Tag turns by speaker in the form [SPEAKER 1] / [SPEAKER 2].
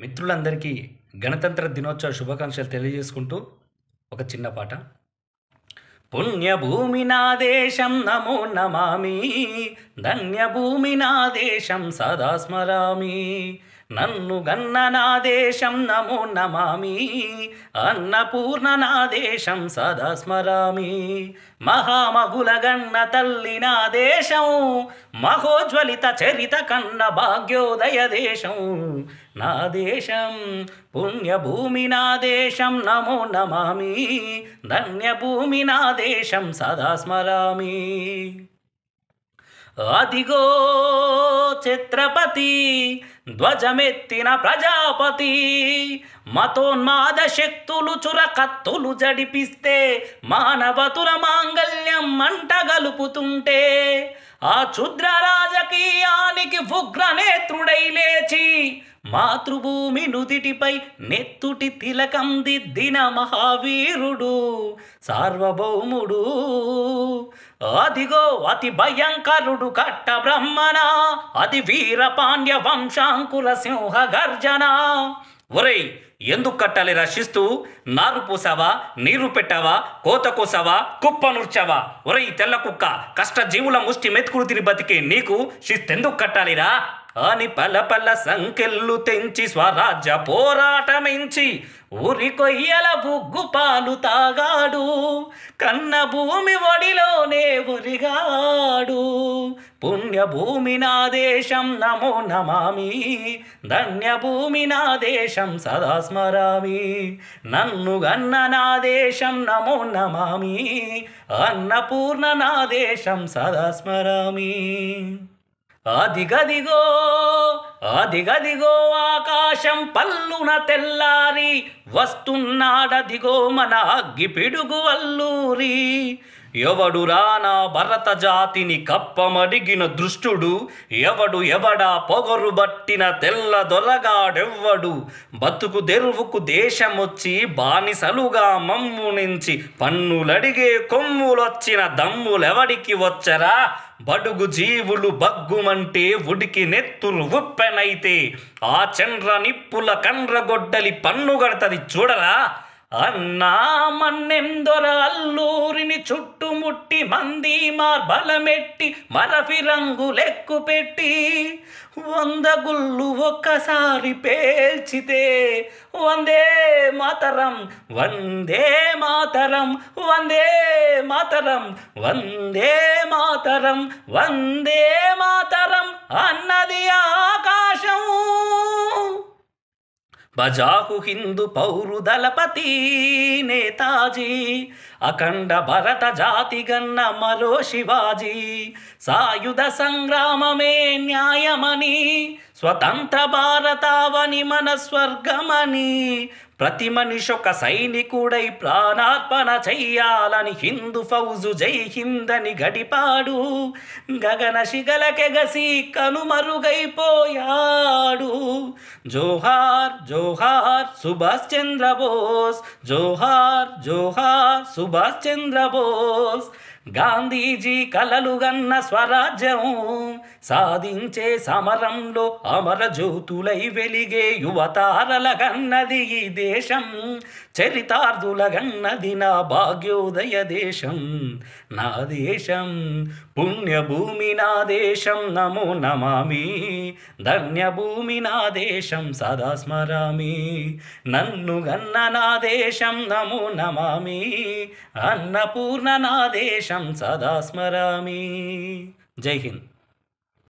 [SPEAKER 1] మిత్రులందరికీ గణతంత్ర దినోత్సవ శుభాకాంక్షలు తెలియజేసుకుంటూ ఒక చిన్న పాట
[SPEAKER 2] పుణ్యభూమి
[SPEAKER 1] నా దేశం నమో నమామి ధన్యభూమి నా దేశం సదా స్మరామి నన్ను గన్న నా దేశం నమో నమామి అన్నపూర్ణ నా దేశం సదా స్మరామి మహామగుల గన్న తల్లి నా దేశం మహోజ్వలిత చరిత కన్న భాగ్యోదయ దేశం నా దేశం పుణ్యభూమి నా దేశం నమో నమామి ధన్యభూమి నా దేశం సదా స్మరామి అదిగో ఛత్రపతి ధ్వజమెత్తిన ప్రజాపతి మతోన్మాద శక్తులు చురకత్తులు జడిపిస్తే మానవతుల మాంగళ్యం మంట గలుపుతుంటే ఆ క్షుద్ర రాజకీయానికి ఉగ్రనేత్రుడై లేచి మాతృభూమి నుదిటిపై నెత్తుటి తిలకం దిద్దిన మహావీరుడు సార్వభౌముడు అదిగో అతి భయంకరుడు కట్ట బ్రహ్మణ అది వీర పాండ్య వంశాంకుల సింహ గర్జన ఒరేయ్ ఎందుకు కట్టాలి రక్షిస్తూ నారు పూసావా నీరు పెట్టావా కోత కోసావా కుప్ప నుర్చావా ఒరేయ్ తెల్ల కుక్క కష్ట జీవుల ముష్టి మెతుకులు తిని బతికే నీకు ఎందుకు కట్టాలిరా అని పల పల సంకెళ్ళు తెంచి స్వరాజ్య పోరాటమించి ఊరి కొయ్యల బుగ్గు పాలు తాగాడు కన్న భూమి ఒడిలోనే ఉరిగాడు పుణ్యభూమి నా దేశం నమో నమామి ధన్యభూమి నా దేశం సదా స్మరామి నన్ను గన్న నా దేశం నమో నమామి అన్నపూర్ణ నా దేశం సదా స్మరామి అదిగదిగో అదిగదిగో ఆకాశం పల్లున తెల్లారి వస్తున్నాడదిగో మన అగ్గి పిడుగు అల్లూరి ఎవడు రానా భరత జాతిని కప్పమడిగిన దృష్టుడు ఎవడు ఎవడా పొగరు బట్టిన తెల్ల దొలగాడెవ్వడు బతుకు దెరువుకు దేశమొచ్చి బానిసలుగా మమ్ము నుంచి పన్నులడిగే కొమ్ములొచ్చిన దమ్ములెవడికి వచ్చరా బడుగు జీవులు బగ్గుమంటే ఉడికి నెత్తులు ఉప్పెనైతే ఆ చండ్ర నిప్పుల కండ్రగొడ్డలి పన్నుగడతది చూడరా అన్నా మన్నెందొర అల్లూరిని చుట్టుముట్టి మంది మార్బలమెట్టి మరఫి రంగులెక్కు పెట్టి వంద గుళ్ళు ఒక్కసారి పేల్చితే వందే మాతరం వందే మాతరం వందే మాతరం వందే మాతరం వందే మాతరం అన్నది ఆకాశం బజాహు హిందు పౌరు దళపతి నేతాజీ అఖండ భరత జాతి గన్న మరో శివాజీ సాయుధ సంగ్రామమే న్యాయమని స్వతంత్ర భారతావని మన స్వర్గమని ప్రతి మనిషి ఒక సైనికుడై ప్రాణార్పణ చెయ్యాలని హిందూ ఫౌజు జై హిందని గడిపాడు గగన శిగలకెగసి కనుమరుగైపోయాడు జోహార్ జోహార్ సుభాష్ చంద్రబోస్ జోహార్ జోహార్ సుభాష్ చంద్రబోస్ గాంధీజీ కలలుగన్న స్వరాజ్యం సాధించే సమరంలో అమరజ్యోతులై వెలిగే యువతారలగన్నది ఈ దేశం గన్నది నా భాగ్యోదయ దేశం నా దేశం పుణ్యభూమి నా దేశం నమో నమామి ధన్యభూమి నా దేశం సదా స్మరామి నన్ను గన్న నా దేశం నమో నమామి అన్నపూర్ణ నా దేశం सदा स्मरा जय हिंद